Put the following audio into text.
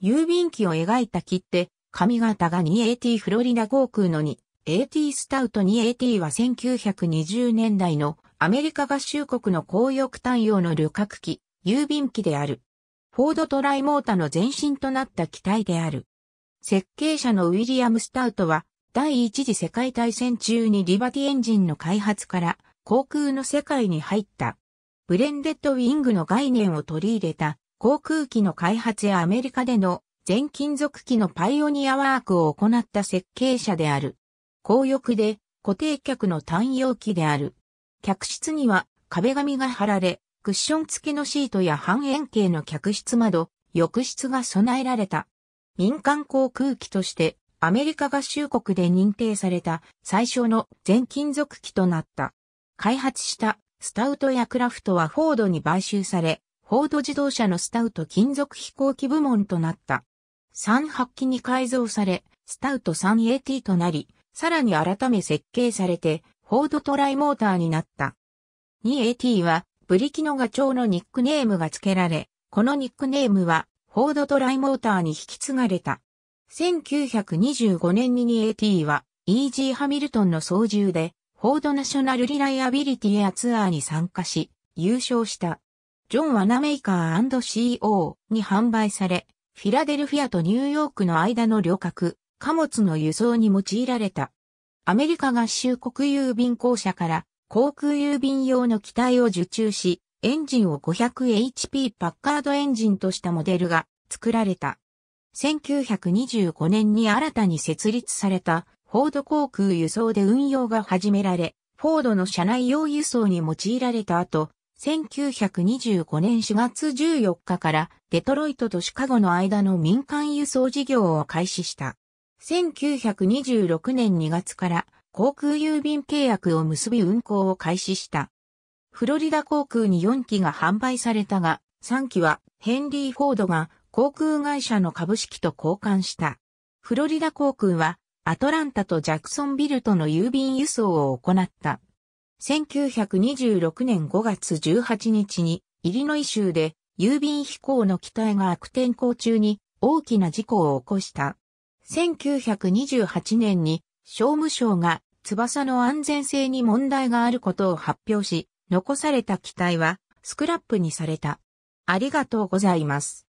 郵便機を描いた切手、髪型が 2AT フロリダ航空の 2AT スタウト 2AT は1920年代のアメリカ合衆国の公翼対応の旅客機、郵便機である。フォードトライモータの前身となった機体である。設計者のウィリアム・スタウトは、第一次世界大戦中にリバティエンジンの開発から航空の世界に入った。ブレンデッドウィングの概念を取り入れた航空機の開発やアメリカでの全金属機のパイオニアワークを行った設計者である。高翼で固定客の単用機である。客室には壁紙が貼られ、クッション付きのシートや半円形の客室窓、浴室が備えられた。民間航空機としてアメリカ合衆国で認定された最初の全金属機となった。開発したスタウトやクラフトはフォードに買収され、フォード自動車のスタウト金属飛行機部門となった。3発機に改造され、スタウト 3AT となり、さらに改め設計されて、フォードトライモーターになった。2AT は、ブリキノガチョウのニックネームが付けられ、このニックネームは、フォードトライモーターに引き継がれた。1925年に 2AT は、イージー・ハミルトンの操縦で、フォードナショナルリライアビリティエアツアーに参加し、優勝した。ジョン・ワナメイカー &CO に販売され、フィラデルフィアとニューヨークの間の旅客、貨物の輸送に用いられた。アメリカ合衆国郵便公社から航空郵便用の機体を受注し、エンジンを 500HP パッカードエンジンとしたモデルが作られた。1925年に新たに設立されたフォード航空輸送で運用が始められ、フォードの車内用輸送に用いられた後、1925年4月14日からデトロイトとシカゴの間の民間輸送事業を開始した。1926年2月から航空郵便契約を結び運航を開始した。フロリダ航空に4機が販売されたが、3機はヘンリー・フォードが航空会社の株式と交換した。フロリダ航空はアトランタとジャクソンビルとの郵便輸送を行った。1926年5月18日に、イリノイ州で郵便飛行の機体が悪天候中に大きな事故を起こした。1928年に商務省が翼の安全性に問題があることを発表し、残された機体はスクラップにされた。ありがとうございます。